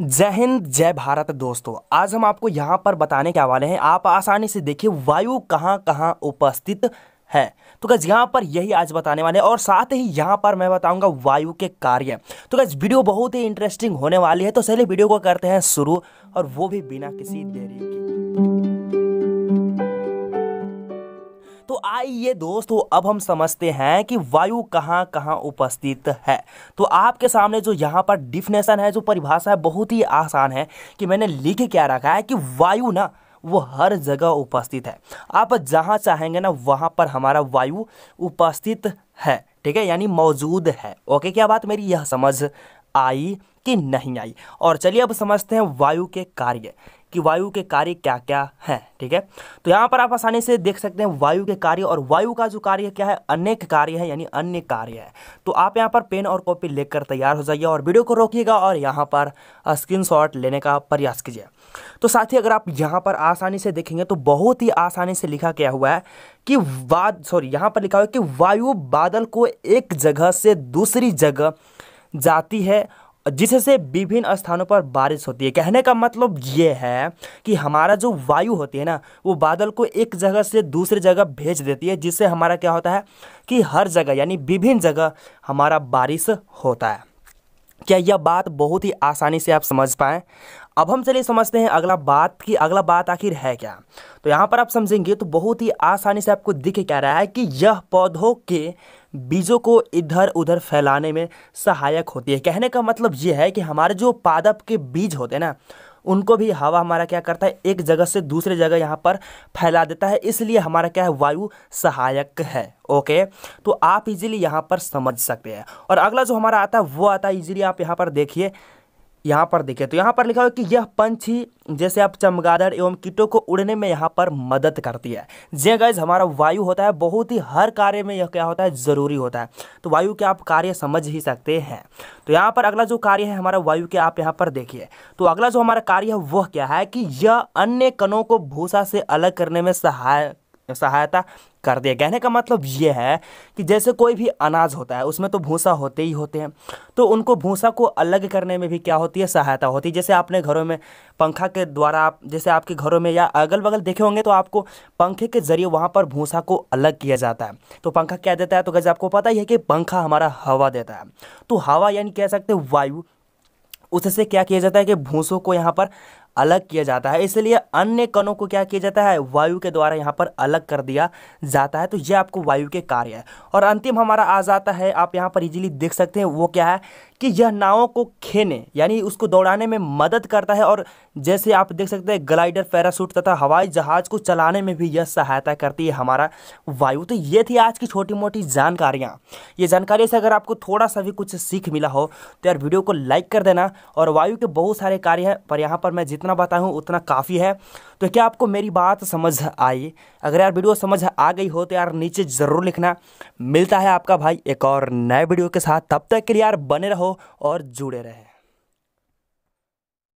जय हिंद जय भारत दोस्तों आज हम आपको यहाँ पर बताने के हवाले हैं आप आसानी से देखिए वायु कहाँ कहाँ उपस्थित है तो गज यहाँ पर यही आज बताने वाले हैं और साथ ही यहाँ पर मैं बताऊंगा वायु के कार्य तो गज वीडियो बहुत ही इंटरेस्टिंग होने वाली है तो चलिए वीडियो को करते हैं शुरू और वो भी बिना किसी देरी के आइए दोस्तों अब हम समझते हैं कि वायु कहाँ कहाँ उपस्थित है तो आपके सामने जो यहाँ पर डिफिनेशन है जो परिभाषा है बहुत ही आसान है कि मैंने लिख क्या रखा है कि वायु ना वो हर जगह उपस्थित है आप जहाँ चाहेंगे ना वहाँ पर हमारा वायु उपस्थित है ठीक है यानी मौजूद है ओके क्या बात मेरी यह समझ आई कि नहीं आई और चलिए अब समझते हैं वायु के कार्य कि वायु के कार्य क्या क्या हैं ठीक है तो यहाँ पर आप आसानी से देख सकते हैं वायु के कार्य और वायु का जो कार्य क्या है अनेक कार्य है यानी अन्य कार्य है तो आप यहाँ पर पेन और कॉपी लेकर तैयार हो जाइए और वीडियो को रोकिएगा और यहाँ पर स्क्रीन लेने का प्रयास कीजिए तो साथ ही अगर आप यहाँ पर आसानी से देखेंगे तो बहुत ही आसानी से लिखा गया हुआ है कि वाद सॉरी यहाँ पर लिखा हुआ है कि वायु बादल को एक जगह से दूसरी जगह जाती है जिससे विभिन्न स्थानों पर बारिश होती है कहने का मतलब ये है कि हमारा जो वायु होती है ना वो बादल को एक जगह से दूसरी जगह भेज देती है जिससे हमारा क्या होता है कि हर जगह यानी विभिन्न जगह हमारा बारिश होता है क्या यह बात बहुत ही आसानी से आप समझ पाएँ अब हम चलिए समझते हैं अगला बात की अगला बात आखिर है क्या तो यहाँ पर आप समझेंगे तो बहुत ही आसानी से आपको दिख क्या रहा है कि यह पौधों के बीजों को इधर उधर फैलाने में सहायक होती है कहने का मतलब ये है कि हमारे जो पादप के बीज होते हैं ना उनको भी हवा हमारा क्या करता है एक जगह से दूसरे जगह यहाँ पर फैला देता है इसलिए हमारा क्या है वायु सहायक है ओके तो आप इजीली यहाँ पर समझ सकते हैं और अगला जो हमारा आता है वो आता है इजीली आप यहाँ पर देखिए यहाँ पर देखें तो यहाँ पर लिखा हुआ कि यह पंछी जैसे आप चमगादड़ एवं कीटों को उड़ने में यहाँ पर मदद करती है जे गैज हाँ हमारा वायु होता है बहुत ही हर कार्य में यह क्या होता है ज़रूरी होता है तो वायु के आप कार्य समझ ही सकते हैं तो यहाँ पर अगला जो कार्य है हमारा वायु के आप यहाँ पर देखिए तो अगला जो हमारा कार्य है वह क्या है कि यह अन्य कणों को भूसा से अलग करने में सहायक सहायता कर दिया कहने का मतलब ये है कि जैसे कोई भी अनाज होता है उसमें तो भूसा होते ही होते हैं तो उनको भूसा को अलग करने में भी क्या होती है सहायता होती है जैसे आपने घरों में पंखा के द्वारा आप जैसे आपके घरों में या अगल बगल देखे होंगे तो आपको पंखे के जरिए वहाँ पर भूसा को अलग किया जाता है तो पंखा क्या देता है तो कैसे आपको पता ही है कि पंखा हमारा हवा देता है तो हवा यानी कह सकते वायु उससे क्या किया जाता है कि भूसों को यहाँ पर अलग किया जाता है इसलिए अन्य कणों को क्या किया जाता है वायु के द्वारा यहाँ पर अलग कर दिया जाता है तो ये आपको वायु के कार्य है और अंतिम हमारा आ जाता है आप यहाँ पर इजीली देख सकते हैं वो क्या है कि यह नावों को खेने यानी उसको दौड़ाने में मदद करता है और जैसे आप देख सकते हैं ग्लाइडर पैरासूट तथा हवाई जहाज को चलाने में भी यह सहायता करती है हमारा वायु तो ये थी आज की छोटी मोटी जानकारियाँ ये जानकारी से अगर आपको थोड़ा सा भी कुछ सीख मिला हो तो यार वीडियो को लाइक कर देना और वायु के बहुत सारे कार्य हैं पर यहाँ पर मैं जितना बताऊँ उतना काफ़ी है तो क्या आपको मेरी बात समझ आई अगर यार वीडियो समझ आ गई हो तो यार नीचे ज़रूर लिखना मिलता है आपका भाई एक और नए वीडियो के साथ तब तक के लिए यार बने रहो और जुड़े रहें